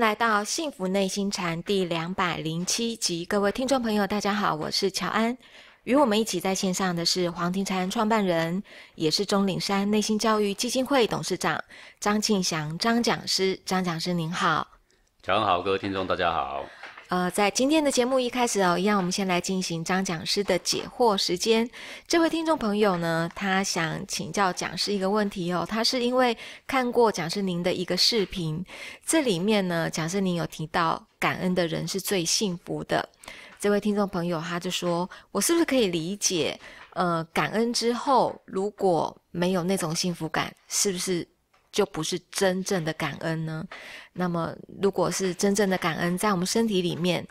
来到幸福内心禅第两百零七集，各位听众朋友，大家好，我是乔安。与我们一起在线上的是黄庭禅创办人，也是钟岭山内心教育基金会董事长张庆祥张讲师。张讲师您好，乔安好，各位听众，大家好。呃，在今天的节目一开始哦，一样我们先来进行张讲师的解惑时间。这位听众朋友呢，他想请教讲师一个问题哦，他是因为看过讲师您的一个视频，这里面呢，讲师您有提到感恩的人是最幸福的。这位听众朋友他就说，我是不是可以理解，呃，感恩之后如果没有那种幸福感，是不是？就不是真正的感恩呢？那么，如果是真正的感恩，在我们身体里面，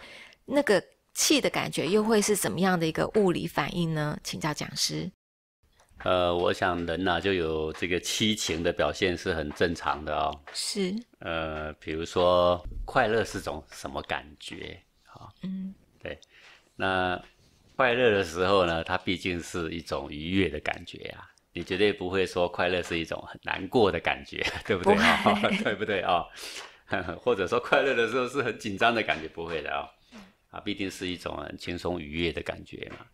那个气的感觉又会是怎么样的一个物理反应呢？请教讲师。呃，我想人呐就有这个七情的表现是很正常的哦。是。呃，比如说快乐是种什么感觉？哈。嗯。对。那快乐的时候呢，它毕竟是一种愉悦的感觉呀。你绝对不会说快乐是一种很难过的感觉，对不对啊？对不对啊？或者说快乐的时候是很紧张的感觉，不会的啊。啊，必定是一种很轻松愉悦的感觉嘛。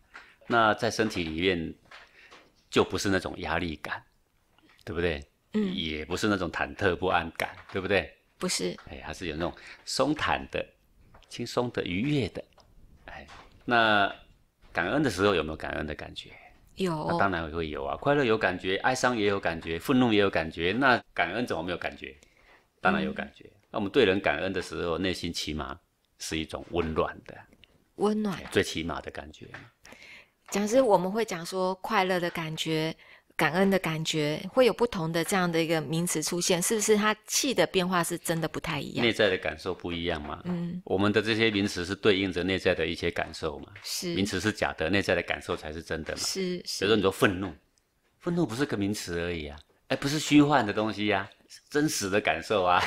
那在身体里面就不是那种压力感，对不对？嗯。也不是那种忐忑不安感，对不对？不是。哎，还是有那种松坦的、轻松的、愉悦的。哎，那感恩的时候有没有感恩的感觉？有，那当然会有啊！快乐有感觉，哀伤也有感觉，愤怒也有感觉。那感恩怎么没有感觉？当然有感觉。那我们对人感恩的时候，内心起码是一种温暖的，温暖，最起码的感觉。讲师，我们会讲说快乐的感觉。感恩的感觉会有不同的这样的一个名词出现，是不是？它气的变化是真的不太一样，内在的感受不一样嘛？嗯，我们的这些名词是对应着内在的一些感受嘛？是名词是假的，内在的感受才是真的嘛？是。所以说你说愤怒，愤怒不是个名词而已啊，哎，不是虚幻的东西呀，真实的感受啊。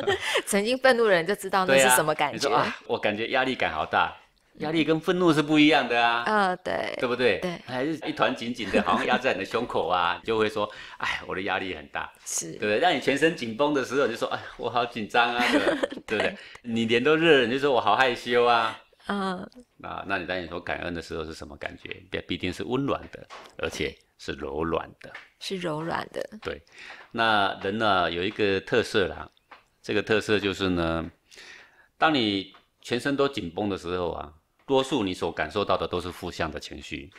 曾经愤怒的人就知道那是什么感觉。你说啊，我感觉压力感好大。压力跟愤怒是不一样的啊，嗯，对，对不对？对，还是一团紧紧的，好像压在你的胸口啊，就会说，哎，我的压力很大，是，对不对？让你全身紧绷的时候，就说，哎，我好紧张啊，对不对？你脸都热了，你就说我好害羞啊，嗯，啊，那你当你说感恩的时候是什么感觉？必必定是温暖的，而且是柔软的，是柔软的，对。那人呢有一个特色啦，这个特色就是呢，当你全身都紧绷的时候啊。多数你所感受到的都是负向的情绪。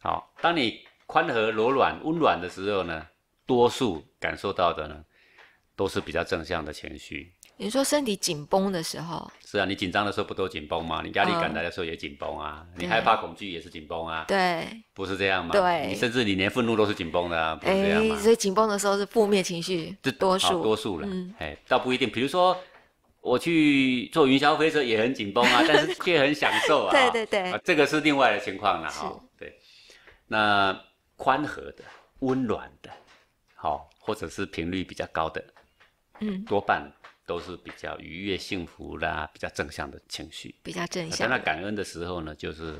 好，当你宽和柔软、温暖的时候呢，多数感受到的呢，都是比较正向的情绪。你说身体紧绷的时候，是啊，你紧张的时候不都紧绷吗？你压力感来的时候也紧绷啊，你害怕、恐惧也是紧绷啊，对，不是这样吗？对，你甚至你连愤怒都是紧绷的，啊，不是这样吗？所以紧绷的时候是负面情绪，这多数多数了，哎，倒不一定。比如说。我去做云霄飞车也很紧绷啊，但是却很享受啊。对对对，这个是另外的情况了哈。对，那宽和的、温暖的，好，或者是频率比较高的，嗯，多半都是比较愉悦、幸福啦，比较正向的情绪。比较正向。在那感恩的时候呢，就是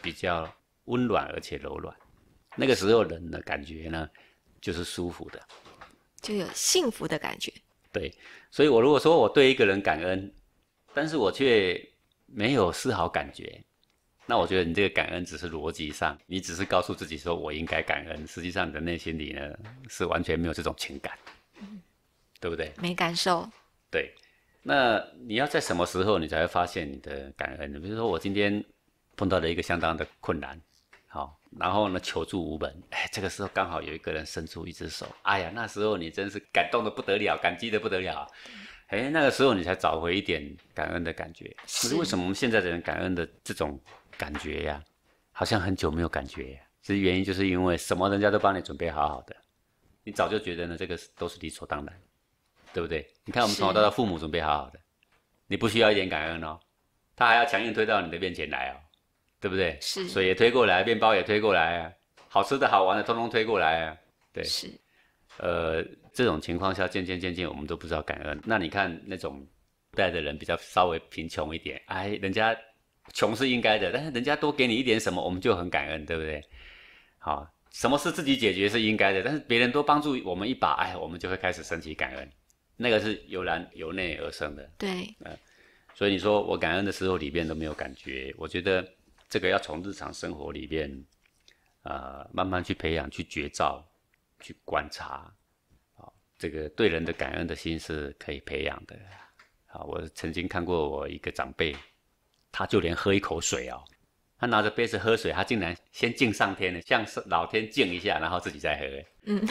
比较温暖而且柔软，那个时候人的感觉呢，就是舒服的，就有幸福的感觉。对，所以我如果说我对一个人感恩，但是我却没有丝毫感觉，那我觉得你这个感恩只是逻辑上，你只是告诉自己说我应该感恩，实际上你的内心里呢是完全没有这种情感，对不对？没感受。对，那你要在什么时候你才会发现你的感恩？比如说我今天碰到了一个相当的困难。然后呢？求助无门，哎，这个时候刚好有一个人伸出一只手，哎呀，那时候你真是感动的不得了，感激的不得了，哎，那个时候你才找回一点感恩的感觉。可是为什么我们现在的人感恩的这种感觉呀，好像很久没有感觉？其实原因就是因为什么？人家都帮你准备好好的，你早就觉得呢，这个都是理所当然，对不对？你看我们从小到大，父母准备好好的，你不需要一点感恩哦，他还要强硬推到你的面前来哦。对不对？是水也推过来，面包也推过来，好吃的好玩的通通推过来啊！对，是，呃，这种情况下，渐渐渐渐，我们都不知道感恩。那你看，那种带的人比较稍微贫穷一点，哎，人家穷是应该的，但是人家多给你一点什么，我们就很感恩，对不对？好，什么是自己解决是应该的，但是别人多帮助我们一把，哎，我们就会开始升起感恩，那个是由然由内而生的。对，嗯，所以你说我感恩的时候里边都没有感觉，我觉得。这个要从日常生活里面，呃，慢慢去培养、去觉照、去观察，啊，这个对人的感恩的心是可以培养的。啊，我曾经看过我一个长辈，他就连喝一口水啊，他拿着杯子喝水，他竟然先敬上天，向老天敬一下，然后自己再喝。嗯，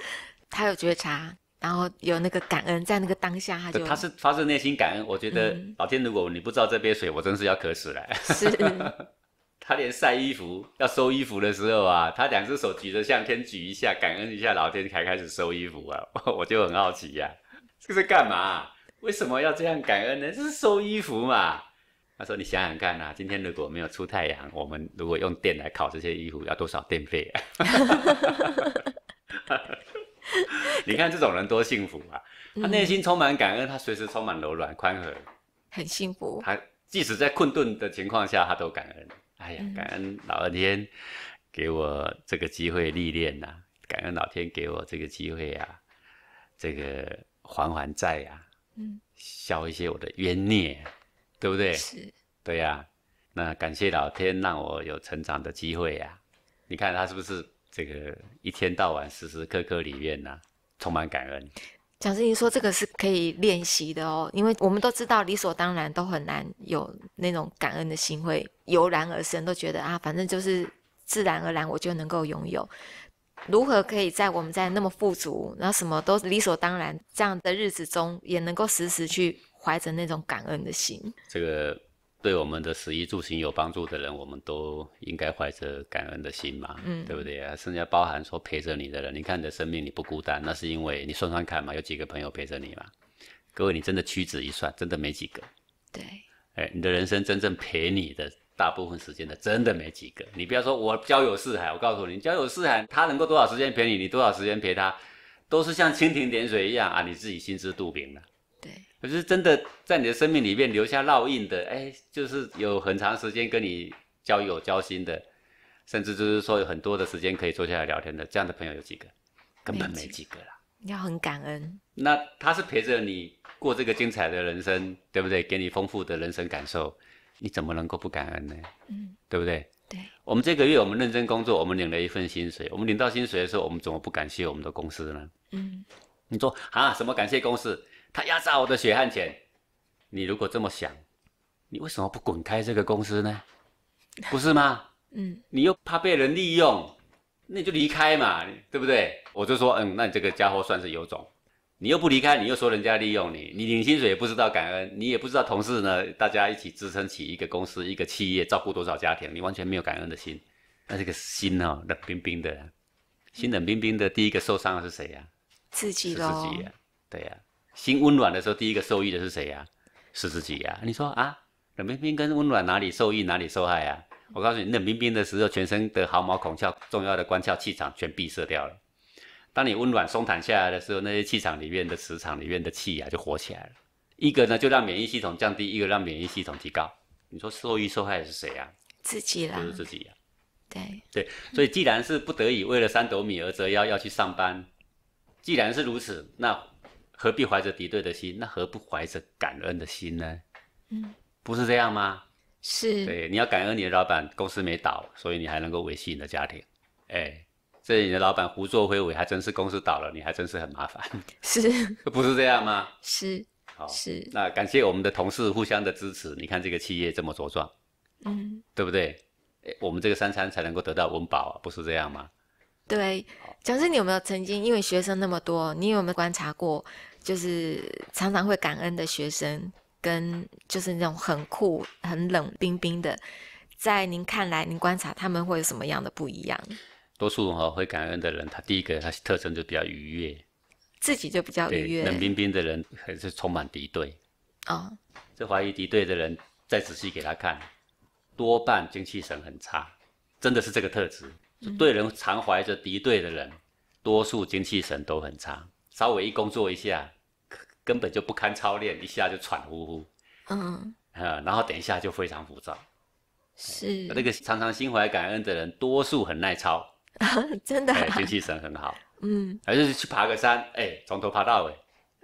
他有觉察，然后有那个感恩在那个当下，他就他是发自内心感恩。我觉得老天，如果你不知道这杯水，我真是要渴死了。是。他连晒衣服要收衣服的时候啊，他两只手举着向天举一下，感恩一下老天，才开始收衣服啊。我就很好奇呀，这是干嘛？为什么要这样感恩呢？这是收衣服嘛？他说：“你想想看呐，今天如果没有出太阳，我们如果用电来烤这些衣服，要多少电费？” 你看这种人多幸福啊！他内心充满感恩，他随时充满柔软宽和，很幸福。他即使在困顿的情况下，他都感恩。感恩老天给我这个机会历练呐，感恩老天给我这个机会呀，这个还还债呀，嗯，消一些我的冤孽，对不对？是，对呀。那感谢老天让我有成长的机会呀。你看他是不是这个一天到晚时时刻刻里面呢，充满感恩。蒋师怡说：“这个是可以练习的哦，因为我们都知道理所当然都很难有那种感恩的心会油然而生，都觉得啊，反正就是自然而然我就能够拥有。如何可以在我们在那么富足，然后什么都理所当然这样的日子中，也能够时时去怀着那种感恩的心？”这个。对我们的食衣住行有帮助的人，我们都应该怀着感恩的心嘛，嗯，对不对啊？剩下包含说陪着你的人，你看你的生命你不孤单，那是因为你算算看嘛，有几个朋友陪着你嘛？各位，你真的屈指一算，真的没几个。对，哎，你的人生真正陪你的大部分时间的，真的没几个。你不要说我交友四海，我告诉你，交友四海，他能够多少时间陪你，你多少时间陪他，都是像蜻蜓点水一样啊，你自己心知肚明的。对。可是真的在你的生命里面留下烙印的，哎，就是有很长时间跟你交友交心的，甚至就是说有很多的时间可以坐下来聊天的，这样的朋友有几个？根本没几个啦。要很感恩。那他是陪着你过这个精彩的人生，对不对？给你丰富的人生感受，你怎么能够不感恩呢？嗯，对不对？对。我们这个月我们认真工作，我们领了一份薪水。我们领到薪水的时候，我们怎么不感谢我们的公司呢？嗯。你说啊，什么感谢公司？他压榨我的血汗钱，你如果这么想，你为什么不滚开这个公司呢？不是吗？嗯，你又怕被人利用，那你就离开嘛，对不对？我就说，嗯，那你这个家伙算是有种。你又不离开，你又说人家利用你，你领薪水也不知道感恩，你也不知道同事呢，大家一起支撑起一个公司、一个企业，照顾多少家庭，你完全没有感恩的心。那这个心呢，冷冰冰的，心冷冰冰的，第一个受伤是谁呀？自己自己呀，对呀。心温暖的时候，第一个受益的是谁呀？是自己呀。你说啊，冷冰冰跟温暖哪里受益，哪里受害啊？我告诉你，冷冰冰的时候，全身的毫毛孔窍、重要的关窍、气场全闭塞掉了。当你温暖松坦下来的时候，那些气场里面的磁场里面的气啊，就活起来了。一个呢，就让免疫系统降低；一个让免疫系统提高。你说受益受害的是谁呀？自己啦，不是自己呀。对对，所以既然是不得已为了三斗米而折腰要去上班，既然是如此，那。何必怀着敌对的心？那何不怀着感恩的心呢？嗯，不是这样吗？是，对，你要感恩你的老板，公司没倒，所以你还能够维系你的家庭。哎，这你的老板胡作非为，还真是公司倒了，你还真是很麻烦。是，不是这样吗？是，好，是。那感谢我们的同事互相的支持，你看这个企业这么茁壮，嗯，对不对？哎，我们这个三餐才能够得到温饱，不是这样吗？对，讲师，你有没有曾经因为学生那么多，你有没有观察过？就是常常会感恩的学生，跟就是那种很酷、很冷冰冰的，在您看来，您观察他们会有什么样的不一样？多数哈会感恩的人，他第一个他特征就比较愉悦，自己就比较愉悦。冷冰冰的人还是充满敌对。哦，这怀疑敌对的人，再仔细给他看，多半精气神很差。真的是这个特质，对人常怀着敌对的人，多数精气神都很差。稍微一工作一下，根本就不堪操练，一下就喘呼呼。嗯。啊，然后等一下就非常浮躁。是。那个常常心怀感恩的人，多数很耐操。真的。精气神很好。嗯。还是去爬个山，哎，从头爬到尾，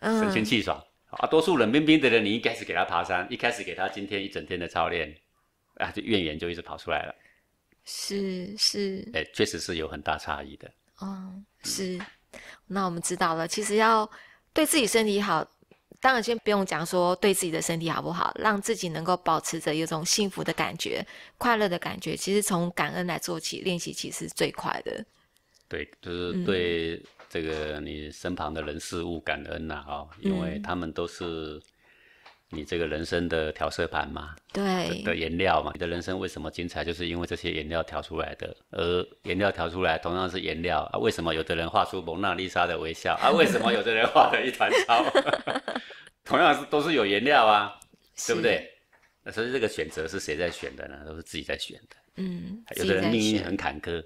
神清气爽。啊，多数冷冰冰的人，你一开始给他爬山，一开始给他今天一整天的操练，啊，就怨言就一直跑出来了。是是。哎，确实是有很大差异的。嗯，是。那我们知道了，其实要对自己身体好，当然先不用讲说对自己的身体好不好，让自己能够保持着有种幸福的感觉、快乐的感觉。其实从感恩来做起，练习其实最快的。对，就是对这个你身旁的人事物感恩呐，哦，因为他们都是。你这个人生的调色盘嘛，对的颜料嘛，你的人生为什么精彩？就是因为这些颜料调出来的。而颜料调出来同样是颜料啊，为什么有的人画出蒙娜丽莎的微笑啊？为什么有的人画了一团糟？同样是都是有颜料啊，对不对？所以这个选择是谁在选的呢？都是自己在选的。嗯，有的人命运很坎坷，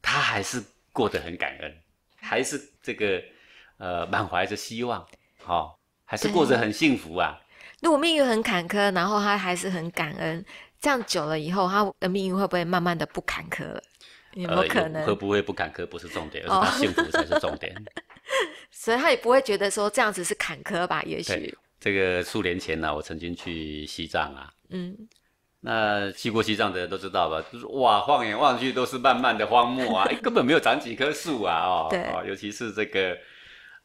他还是过得很感恩，还是这个呃满怀着希望，好，还是过得很幸福啊。如果命运很坎坷，然后他还是很感恩，这样久了以后，他的命运会不会慢慢的不坎坷？有没有可能？会不会不坎坷不是重点，幸福才是重点。所以他也不会觉得说这样子是坎坷吧？也许这个数年前呢，我曾经去西藏啊，嗯，那去过西藏的人都知道吧，就是哇，放眼望去都是漫漫的荒漠啊，根本没有长几棵树啊，哦，对，尤其是这个。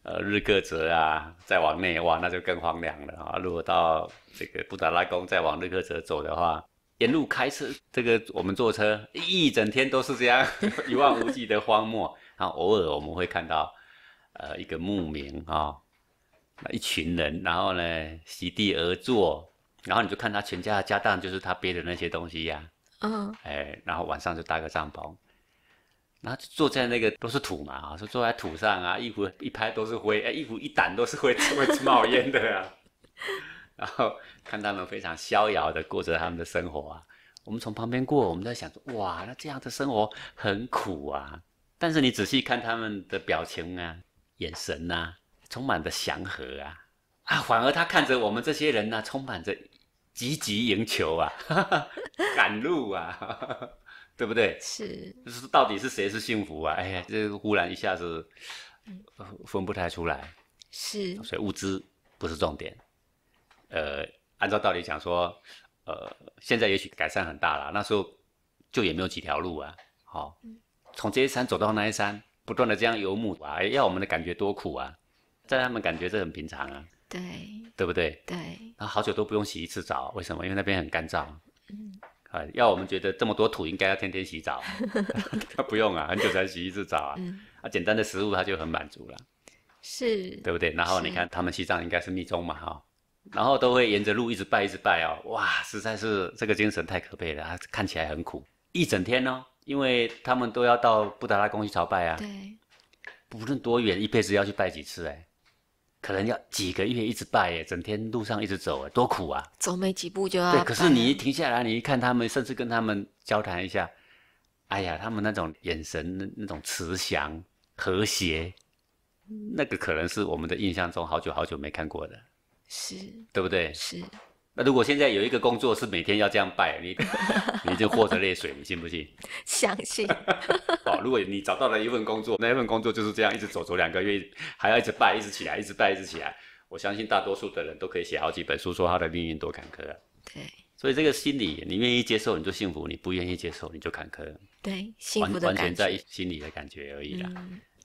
呃，日喀则啊，再往内挖，那就更荒凉了啊。如果到这个布达拉宫，再往日喀则走的话，沿路开车，这个我们坐车一整天都是这样，一望无际的荒漠。然后偶尔我们会看到，呃，一个牧民啊，那一群人，然后呢，席地而坐，然后你就看他全家的家当，就是他背的那些东西呀。嗯。哎，然后晚上就搭个帐篷。然后坐在那个都是土嘛，啊，坐坐在土上啊，衣服一拍都是灰，哎，衣服一掸都是灰，只会冒烟的啊。然后看他们非常逍遥的过着他们的生活啊。我们从旁边过，我们在想说，哇，那这样的生活很苦啊。但是你仔细看他们的表情啊，眼神呐，充满着祥和啊，啊，反而他看着我们这些人呢，充满着积极迎球啊，赶 路啊。对不对？是，就是到底是谁是幸福啊？哎呀，这忽然一下子分不太出来。是，所以物资不是重点。呃，按照道理讲说，呃，现在也许改善很大了，那时候就也没有几条路啊，好，从这一山走到那一山，不断的这样游牧啊，要我们的感觉多苦啊，在他们感觉这很平常啊。对，对不对？对。然后好久都不用洗一次澡，为什么？因为那边很干燥。嗯。啊，要我们觉得这么多土，应该要天天洗澡，他不用啊，很久才洗一次澡啊。啊，简单的食物他就很满足了，是，对不对？然后你看他们西藏应该是密宗嘛，哈，然后都会沿着路一直拜一直拜哦，哇，实在是这个精神太可悲了，看起来很苦，一整天哦，因为他们都要到布达拉宫去朝拜啊，对，不论多远，一辈子要去拜几次哎。可能要几个月一直拜耶，整天路上一直走哎，多苦啊！走没几步就要。对，可是你一停下来，你一看他们，甚至跟他们交谈一下，哎呀，他们那种眼神，那那种慈祥、和谐，那个可能是我们的印象中好久好久没看过的，是，对不对？是。如果现在有一个工作是每天要这样拜你，你就活著泪水，你信不信？相信。好，如果你找到了一份工作，那一份工作就是这样一直走走两个月，还要一直拜，一直起来，一直拜，一直起来。我相信大多数的人都可以写好几本书，说他的命运多坎坷。对。所以这个心理，你愿意接受你就幸福，你不愿意接受你就坎坷。对，完完全在心里的感觉而已啦。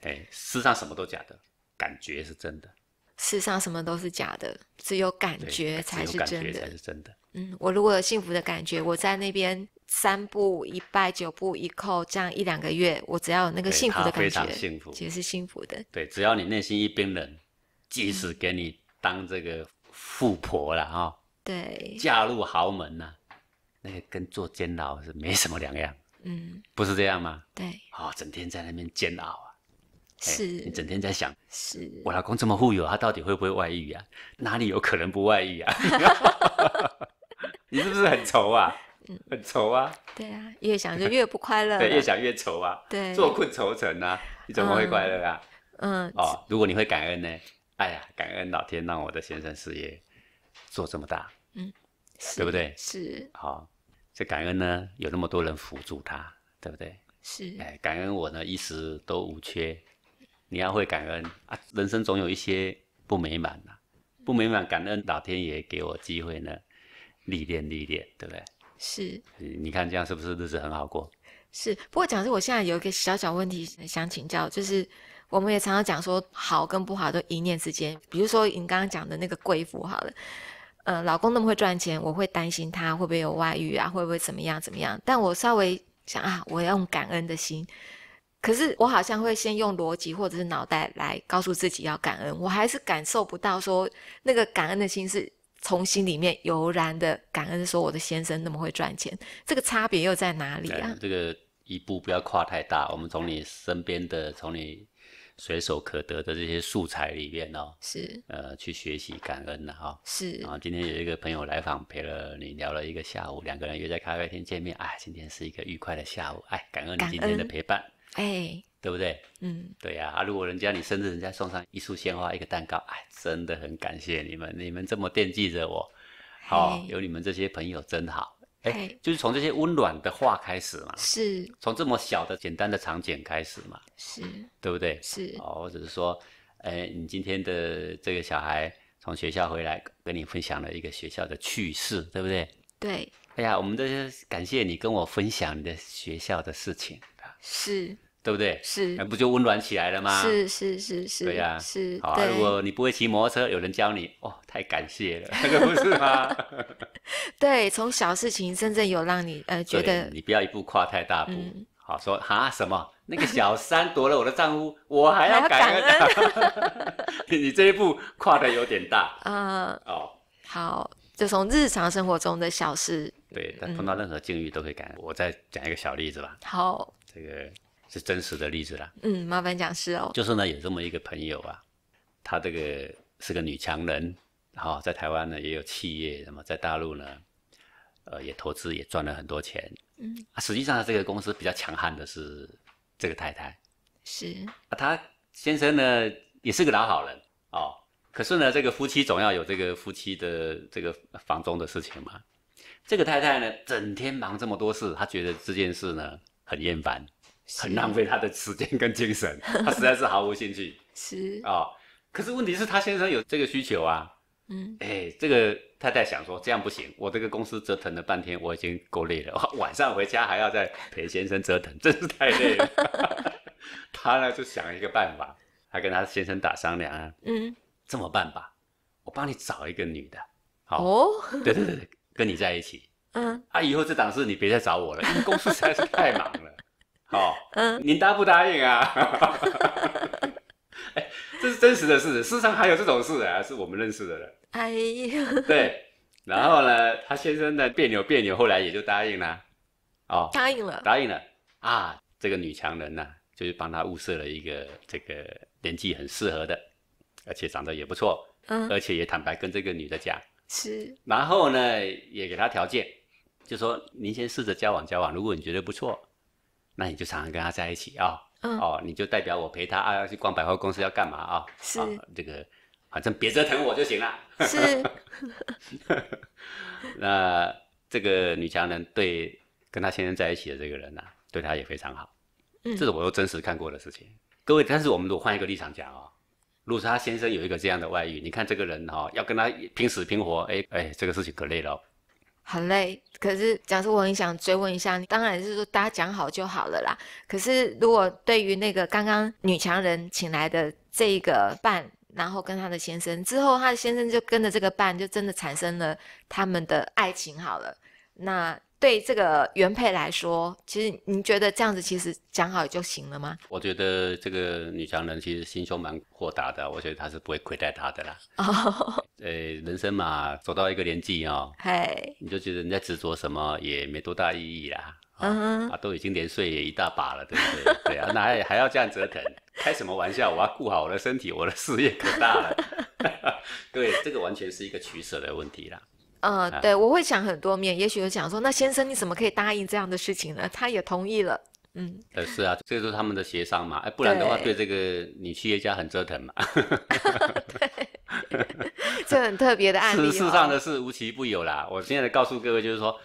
哎，世上什么都假的，感觉是真的。世上什么都是假的，只有感觉才是真的。嗯，我如果有幸福的感觉，我在那边三步一拜、九步一叩，这样一两个月，我只要有那个幸福的感觉，非常幸福，也是幸福的。对，只要你内心一冰冷，即使给你当这个富婆了哈，对，嫁入豪门呐，那个跟做监牢是没什么两样。嗯，不是这样吗？对，哦，整天在那边煎熬啊。是你整天在想，是我老公这么富有，他到底会不会外遇啊？哪里有可能不外遇啊？你是不是很愁啊？嗯，很愁啊。对啊，越想就越不快乐。对，越想越愁啊。对，坐困愁城啊，你怎么会快乐啊？嗯，哦，如果你会感恩呢？哎呀，感恩老天让我的先生事业做这么大，嗯，对不对？是。好，这感恩呢，有那么多人辅助他，对不对？是。哎，感恩我呢，一时都无缺。你要会感恩啊！人生总有一些不美满呐，不美满感恩老天爷给我机会呢，历练历练，对不对？是。你看这样是不是日子很好过？是。不过讲是我现在有一个小小问题想请教，就是我们也常常讲说好跟不好都一念之间。比如说你刚刚讲的那个贵妇好了，呃，老公那么会赚钱，我会担心他会不会有外遇啊，会不会怎么样怎么样？但我稍微想啊，我要用感恩的心。可是我好像会先用逻辑或者是脑袋来告诉自己要感恩，我还是感受不到说那个感恩的心是从心里面油然的感恩。说我的先生那么会赚钱，这个差别又在哪里啊？这个一步不要跨太大。我们从你身边的、从你随手可得的这些素材里面哦，是呃，去学习感恩的哈。是啊，今天有一个朋友来访，陪了你聊了一个下午，两个人约在咖啡厅见面。哎，今天是一个愉快的下午。哎，感恩你今天的陪伴。哎，对不对？嗯，对呀。啊，如果人家你生日，人家送上一束鲜花、一个蛋糕，哎，真的很感谢你们，你们这么惦记着我，哦，有你们这些朋友真好。哎，就是从这些温暖的话开始嘛，是，从这么小的、简单的场景开始嘛，是，对不对？是哦，或者是说，哎，你今天的这个小孩从学校回来，跟你分享了一个学校的趣事，对不对？对。哎呀，我们都些，感谢你跟我分享你的学校的事情。是，对不对？是，那不就温暖起来了吗？是是是是，对呀，是。好，如果你不会骑摩托车，有人教你，哦，太感谢了，这 个不是吗？对，从小事情真正有让你呃觉得，你不要一步跨太大步。好说哈什么？那个小三夺了我的丈夫，我还要感恩？你你这一步跨的有点大啊。哦，好，就从日常生活中的小事，对，但碰到任何境遇都会感恩。我再讲一个小例子吧。好。这个是真实的例子啦。嗯，麻烦讲师哦。就是呢，有这么一个朋友啊，他这个是个女强人，好，在台湾呢也有企业，那么在大陆呢，呃，也投资也赚了很多钱。嗯。啊，实际上这个公司比较强悍的是这个太太。是。啊，她先生呢也是个老好人哦。可是呢，这个夫妻总要有这个夫妻的这个房中的事情嘛。这个太太呢，整天忙这么多事，她觉得这件事呢。很厌烦，很浪费他的时间跟精神，他实在是毫无兴趣。是啊，可是问题是他先生有这个需求啊。嗯，哎，这个太太想说这样不行，我这个公司折腾了半天，我已经够累了，晚上回家还要再陪先生折腾，真是太累。了。他呢就想一个办法，他跟他先生打商量啊，嗯，这么办吧，我帮你找一个女的，好，对对对，跟你在一起。嗯，啊，以后这档事你别再找我了，因为公司实在是太忙了，好，嗯，您答不答应啊？这是真实的事，世上还有这种事啊，是我们认识的人。哎呦，对，然后呢，他先生呢别扭别扭，后来也就答应了，哦，答应了，答应了啊。这个女强人呢，就是帮他物色了一个这个年纪很适合的，而且长得也不错，嗯，而且也坦白跟这个女的讲是，然后呢也给她条件。就说您先试着交往交往，如果你觉得不错，那你就常常跟他在一起啊。哦，你就代表我陪他，啊，要去逛百货公司要干嘛啊？是，这个反正别折腾我就行了。是。那这个女强人对跟她先生在一起的这个人呢，对她也非常好。嗯，这是我又真实看过的事情。各位，但是我们如果换一个立场讲啊，如果是她先生有一个这样的外遇，你看这个人哈，要跟他拼死拼活，哎哎，这个事情可累了。很累。可是假设我很想追问一下，当然是说大家讲好就好了啦。可是如果对于那个刚刚女强人请来的这一个伴，然后跟她的先生之后，她的先生就跟着这个伴，就真的产生了他们的爱情好了，那。对这个原配来说，其实你觉得这样子其实讲好就行了吗？我觉得这个女强人其实心胸蛮豁达的，我觉得她是不会亏待她的啦。哦，呃，人生嘛，走到一个年纪哦，你就觉得你在执着什么也没多大意义啦。嗯啊，都已经年岁一大把了，对不对？对啊，那还还要这样折腾？开什么玩笑！我要顾好我的身体，我的事业可大了。各 位，这个完全是一个取舍的问题啦。呃，对，我会想很多面，也许有想说，那先生你怎么可以答应这样的事情呢？他也同意了，嗯，呃，是啊，这个是他们的协商嘛，哎，不然的话对这个女企业家很折腾嘛，对，这很特别的案例事实上的事无奇不有啦。我现在告诉各位就是说。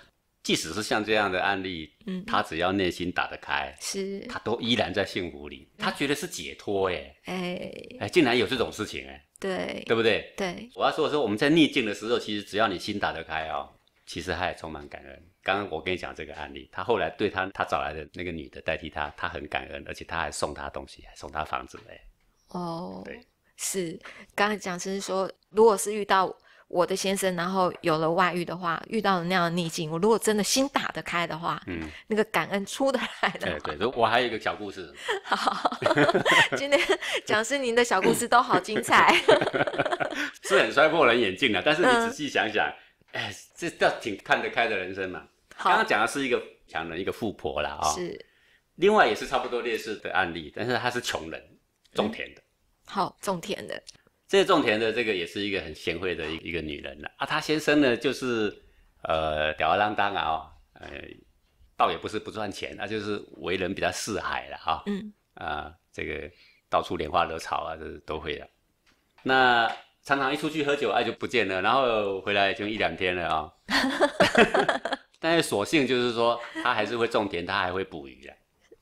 即使是像这样的案例，嗯，他只要内心打得开，是，他都依然在幸福里。他觉得是解脱，哎，哎，哎，竟然有这种事情，哎，对，对不对？对。我要说的是，我们在逆境的时候，其实只要你心打得开哦，其实也充满感恩。刚刚我跟你讲这个案例，他后来对他他找来的那个女的代替他，他很感恩，而且他还送他东西，送他房子嘞。哦，对，是。刚才讲师说，如果是遇到。我的先生，然后有了外遇的话，遇到了那样的逆境，我如果真的心打得开的话，嗯，那个感恩出得来的。对对，我还有一个小故事。好，今天讲师您的小故事都好精彩。是很摔破人眼镜的，但是你仔细想想，哎，这倒挺看得开的人生嘛。刚刚讲的是一个强人，一个富婆了啊。是。另外也是差不多劣似的案例，但是他是穷人，种田的。好，种田的。这个种田的这个也是一个很贤惠的一一个女人了啊，她先生呢就是呃吊儿郎当啊，呃，倒也不是不赚钱，那就是为人比较四海了啊，嗯，啊，这个到处拈花惹草啊，这都会的。那常常一出去喝酒啊、就不见了，然后回来就一两天了啊，但是所幸就是说他还是会种田，他还会捕鱼啊。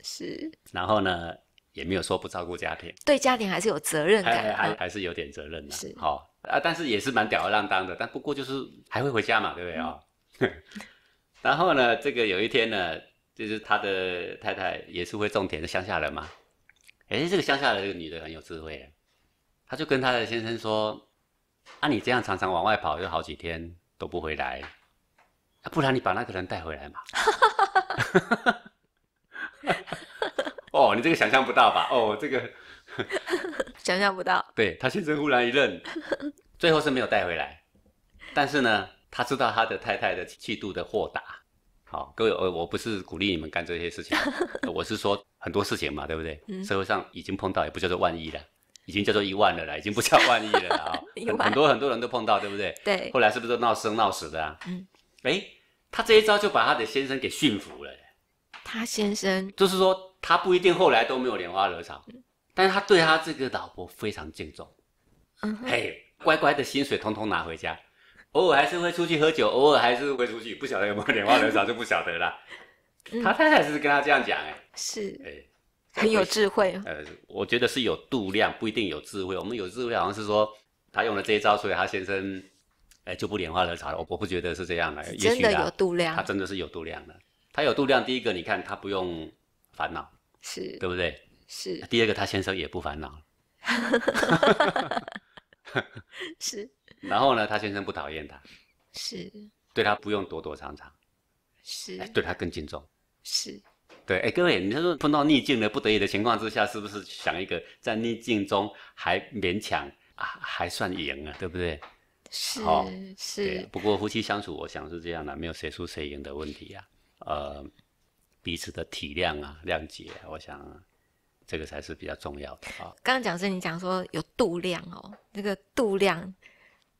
是，然后呢？也没有说不照顾家庭，对家庭还是有责任感还还是有点责任的。好啊，但是也是蛮吊儿郎当的，但不过就是还会回家嘛，对不对啊？然后呢，这个有一天呢，就是他的太太也是会种田的乡下人嘛。哎，这个乡下人，这个女的很有智慧，她就跟她的先生说：“啊，你这样常常往外跑，又好几天都不回来，不然你把那个人带回来嘛。”哦，你这个想象不到吧？哦，这个 想象不到。对他先生忽然一愣，最后是没有带回来，但是呢，他知道他的太太的气度的豁达。好，各位，我不是鼓励你们干这些事情，我是说很多事情嘛，对不对？社会上已经碰到，也不叫做万一了，已经叫做一万了啦，已经不叫万一了啊。很多很多人都碰到，对不对？对。后来是不是闹生闹死的啊？嗯。哎，他这一招就把他的先生给驯服了。他先生就是说，他不一定后来都没有莲花惹草，但是他对他这个老婆非常敬重，嗯，嘿，乖乖的薪水通通拿回家，偶尔还是会出去喝酒，偶尔还是会出去，不晓得有没有莲花惹草就不晓得了。他太太是跟他这样讲，哎，是，哎，很有智慧，呃，我觉得是有度量，不一定有智慧。我们有智慧好像是说，他用了这一招，所以他先生，哎，就不莲花惹草了。我我不觉得是这样的，真的有度量，他真的是有度量的。他有度量，第一个，你看他不用烦恼，是对不对？是。第二个，他先生也不烦恼，是。然后呢，他先生不讨厌他，是。对他不用躲躲藏藏，是。对他更敬重，是。对，哎，各位，你说碰到逆境的不得已的情况之下，是不是想一个在逆境中还勉强啊，还算赢啊，对不对？是，是。不过夫妻相处，我想是这样的，没有谁输谁赢的问题呀。呃，彼此的体谅啊，谅解，我想这个才是比较重要的啊。刚刚讲是你讲说有度量哦，那个度量，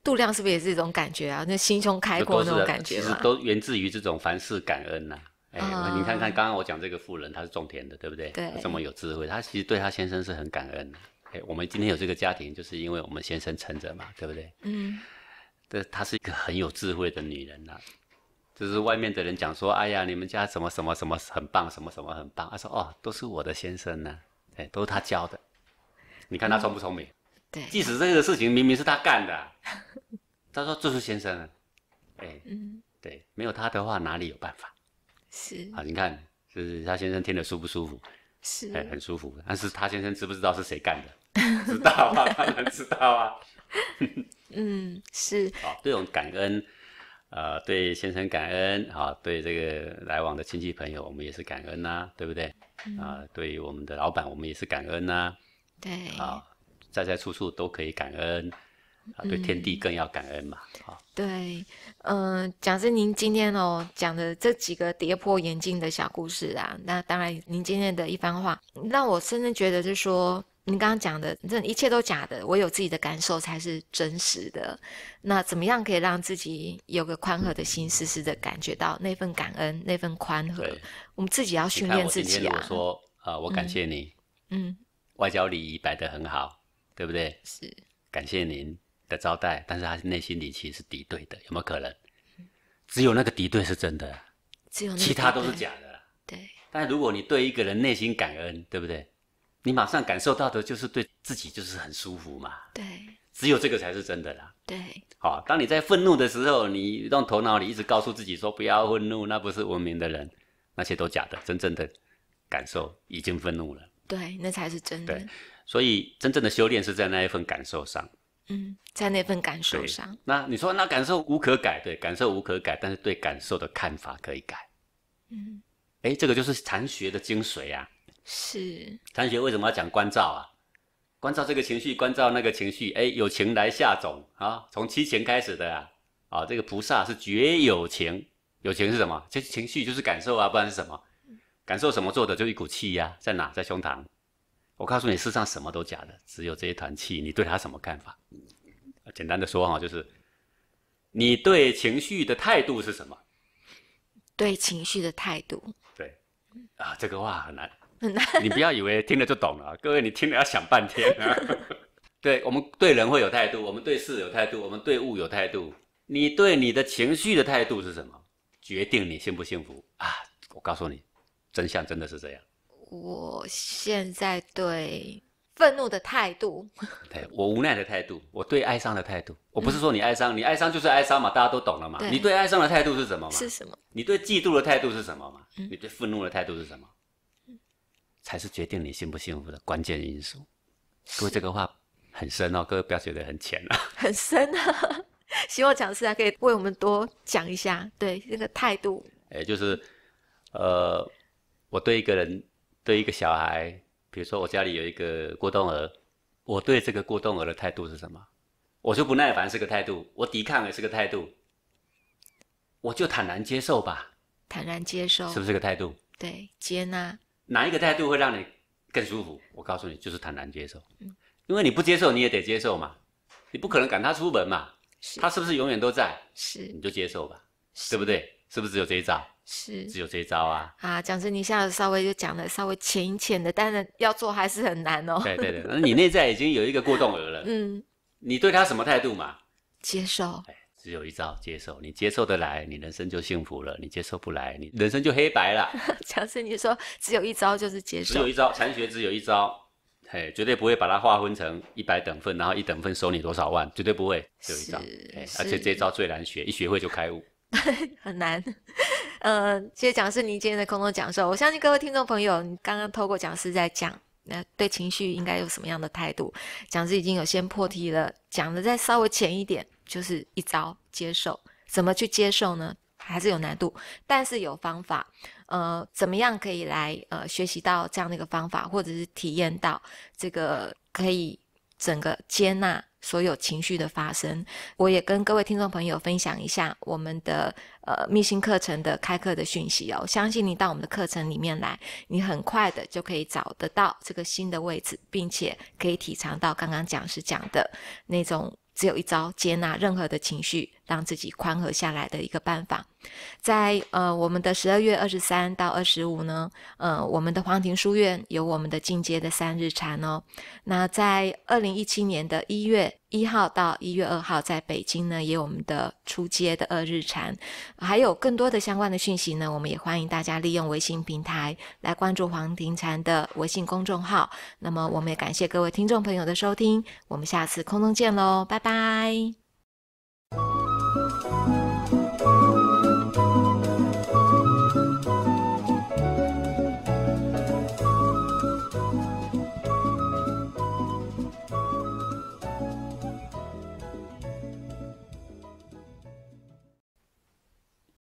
度量是不是也是一种感觉啊？那心胸开阔那种感觉。其实都源自于这种凡事感恩呐。哎，你看看刚刚我讲这个妇人，她是种田的，对不对？对。这么有智慧，她其实对她先生是很感恩的。哎，我们今天有这个家庭，就是因为我们先生撑着嘛，对不对？嗯。这她是一个很有智慧的女人呐。就是外面的人讲说，哎呀，你们家什么什么什么很棒，什么什么很棒。他说哦，都是我的先生呢，哎，都是他教的。你看他聪不聪明？对。即使这个事情明明是他干的，他说这是先生啊，哎，对，没有他的话哪里有办法？是。啊，你看，就是他先生听的舒不舒服？是。哎，很舒服。但是他先生知不知道是谁干的？知道啊，当然知道啊。嗯，是。好，这种感恩。啊，对先生感恩啊，对这个来往的亲戚朋友，我们也是感恩呐，对不对？啊，对于我们的老板，我们也是感恩呐。对，啊，在在处处都可以感恩啊，对天地更要感恩嘛。好，对，嗯，讲是您今天哦讲的这几个跌破眼镜的小故事啊，那当然，您今天的一番话，让我深深觉得就是说。你刚刚讲的，这一切都假的。我有自己的感受才是真实的。那怎么样可以让自己有个宽和的心，时时的感觉到那份感恩、那份宽和？我们自己要训练自己啊。我说啊，我感谢你，嗯，外交礼仪摆得很好，对不对？是感谢您的招待，但是他内心里其实是敌对的，有没有可能？只有那个敌对是真的，只有其他都是假的。对。但如果你对一个人内心感恩，对不对？你马上感受到的就是对自己就是很舒服嘛？对，只有这个才是真的啦。对，好，当你在愤怒的时候，你用头脑里一直告诉自己说不要愤怒，那不是文明的人，那些都假的。真正的感受已经愤怒了，对，那才是真的。对，所以真正的修炼是在那一份感受上。嗯，在那份感受上。那你说，那感受无可改，对，感受无可改，但是对感受的看法可以改。嗯，哎，这个就是禅学的精髓啊。是禅学为什么要讲关照啊？关照这个情绪，关照那个情绪，哎，有情来下种啊，从七情开始的啊。啊，这个菩萨是绝有情，有情是什么？就是情绪，就是感受啊，不然是什么？感受什么做的？就一股气呀，在哪？在胸膛。我告诉你，世上什么都假的，只有这一团气。你对他什么看法？简单的说啊，就是你对情绪的态度是什么？对情绪的态度？对啊，这个话很难。你不要以为听了就懂了，各位，你听了要想半天啊。对我们对人会有态度，我们对事有态度，我们对物有态度。你对你的情绪的态度是什么？决定你幸不幸福啊！我告诉你，真相真的是这样。我现在对愤怒的态度，对我无奈的态度，我对哀伤的态度。我不是说你哀伤，你哀伤就是哀伤嘛，大家都懂了嘛。你对哀伤的态度是什么嘛？是什么？你对嫉妒的态度是什么嘛？你对愤怒的态度是什么？才是决定你幸不幸福的关键因素。各位，这个话很深哦，各位不要觉得很浅啊。很深啊，希望讲师还可以为我们多讲一下。对，这个态度。哎，就是，呃，我对一个人，对一个小孩，比如说我家里有一个过冬儿，我对这个过冬儿的态度是什么？我就不耐烦，是个态度；我抵抗也是个态度。我就坦然接受吧。坦然接受，是不是个态度？对，接纳。哪一个态度会让你更舒服？我告诉你，就是坦然接受。嗯，因为你不接受，你也得接受嘛，你不可能赶他出门嘛。是，他是不是永远都在？是，你就接受吧，对不对？是不是只有这一招？是，只有这一招啊。啊，讲师，你现在稍微就讲的稍微浅一浅的，但是要做还是很难哦。对对对，那你内在已经有一个过动额了。嗯，你对他什么态度嘛？接受。只有一招，接受。你接受得来，你人生就幸福了；你接受不来，你人生就黑白了。讲 师，你说只有一招就是接受，只有一招，禅学只有一招，嘿，绝对不会把它划分成一百等份，然后一等份收你多少万，绝对不会，只有一招。而且这招最难学，一学会就开悟，很难。嗯，谢谢讲师，您今天的空中讲授。我相信各位听众朋友，你刚刚透过讲师在讲，那对情绪应该有什么样的态度？讲师已经有先破题了，讲的再稍微浅一点。就是一招接受，怎么去接受呢？还是有难度，但是有方法。呃，怎么样可以来呃学习到这样的一个方法，或者是体验到这个可以整个接纳所有情绪的发生？我也跟各位听众朋友分享一下我们的呃密心课程的开课的讯息哦。相信你到我们的课程里面来，你很快的就可以找得到这个新的位置，并且可以体尝到刚刚讲师讲的那种。只有一招：接纳任何的情绪。让自己宽和下来的一个办法，在呃我们的十二月二十三到二十五呢，呃我们的皇庭书院有我们的进阶的三日禅哦。那在二零一七年的一月一号到一月二号在北京呢，也有我们的初阶的二日禅，还有更多的相关的讯息呢，我们也欢迎大家利用微信平台来关注黄庭禅的微信公众号。那么我们也感谢各位听众朋友的收听，我们下次空中见喽，拜拜。